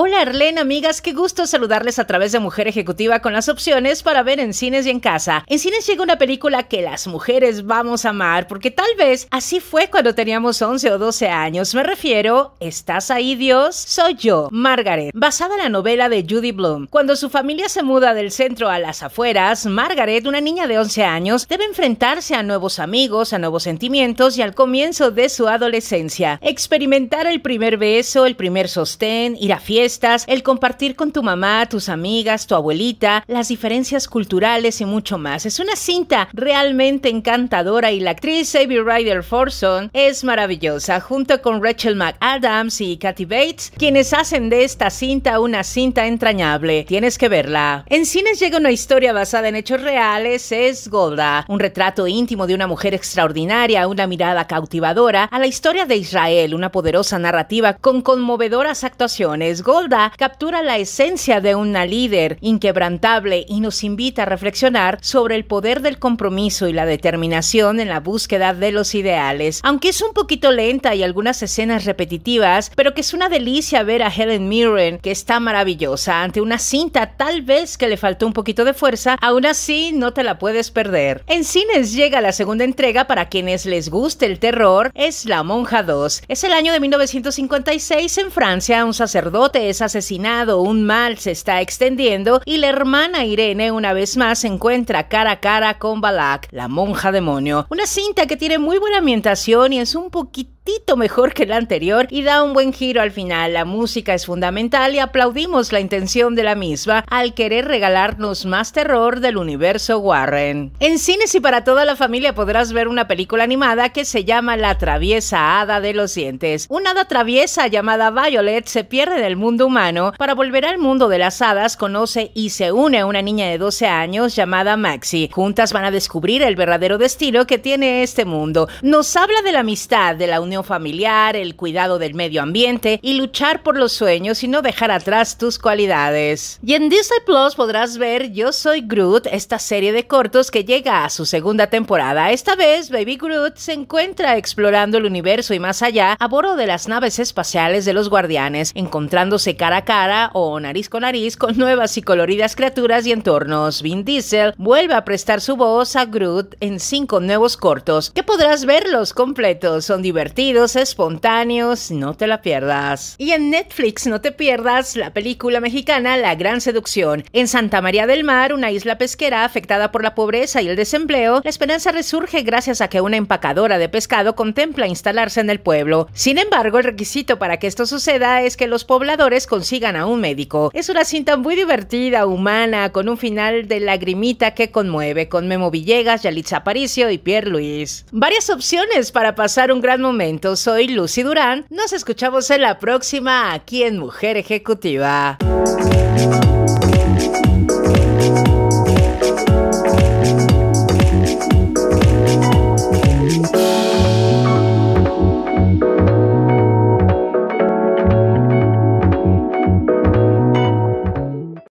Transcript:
Hola Arlene, amigas, qué gusto saludarles a través de Mujer Ejecutiva con las opciones para ver en cines y en casa. En cines llega una película que las mujeres vamos a amar, porque tal vez así fue cuando teníamos 11 o 12 años. Me refiero, ¿estás ahí Dios? Soy yo, Margaret, basada en la novela de Judy Bloom. Cuando su familia se muda del centro a las afueras, Margaret, una niña de 11 años, debe enfrentarse a nuevos amigos, a nuevos sentimientos y al comienzo de su adolescencia. Experimentar el primer beso, el primer sostén, ir a fiestas, estás, el compartir con tu mamá, tus amigas, tu abuelita, las diferencias culturales y mucho más. Es una cinta realmente encantadora y la actriz Avery Ryder Forson es maravillosa, junto con Rachel McAdams y Kathy Bates, quienes hacen de esta cinta una cinta entrañable. Tienes que verla. En cines llega una historia basada en hechos reales, es Golda, un retrato íntimo de una mujer extraordinaria, una mirada cautivadora a la historia de Israel, una poderosa narrativa con conmovedoras actuaciones captura la esencia de una líder inquebrantable y nos invita a reflexionar sobre el poder del compromiso y la determinación en la búsqueda de los ideales. Aunque es un poquito lenta y algunas escenas repetitivas, pero que es una delicia ver a Helen Mirren, que está maravillosa, ante una cinta tal vez que le faltó un poquito de fuerza, aún así no te la puedes perder. En cines llega la segunda entrega para quienes les guste el terror, es La Monja 2. Es el año de 1956 en Francia, un sacerdote es asesinado, un mal se está extendiendo y la hermana Irene una vez más se encuentra cara a cara con Balak, la monja demonio. Una cinta que tiene muy buena ambientación y es un poquito mejor que la anterior y da un buen giro al final. La música es fundamental y aplaudimos la intención de la misma al querer regalarnos más terror del universo Warren. En cines y para toda la familia podrás ver una película animada que se llama La traviesa hada de los dientes. Una hada traviesa llamada Violet se pierde del mundo humano para volver al mundo de las hadas, conoce y se une a una niña de 12 años llamada Maxi. Juntas van a descubrir el verdadero destino que tiene este mundo. Nos habla de la amistad, de la unión familiar, el cuidado del medio ambiente y luchar por los sueños y no dejar atrás tus cualidades. Y en Disney Plus podrás ver Yo Soy Groot, esta serie de cortos que llega a su segunda temporada. Esta vez, Baby Groot se encuentra explorando el universo y más allá a bordo de las naves espaciales de los guardianes, encontrándose cara a cara o nariz con nariz con nuevas y coloridas criaturas y entornos. Vin Diesel vuelve a prestar su voz a Groot en cinco nuevos cortos que podrás verlos completos. Son divertidos espontáneos, no te la pierdas. Y en Netflix no te pierdas la película mexicana La Gran Seducción. En Santa María del Mar, una isla pesquera afectada por la pobreza y el desempleo, la esperanza resurge gracias a que una empacadora de pescado contempla instalarse en el pueblo. Sin embargo, el requisito para que esto suceda es que los pobladores consigan a un médico. Es una cinta muy divertida, humana, con un final de lagrimita que conmueve, con Memo Villegas, Yalitza Aparicio y Pierre Luis. Varias opciones para pasar un gran momento soy Lucy Durán. Nos escuchamos en la próxima aquí en Mujer Ejecutiva.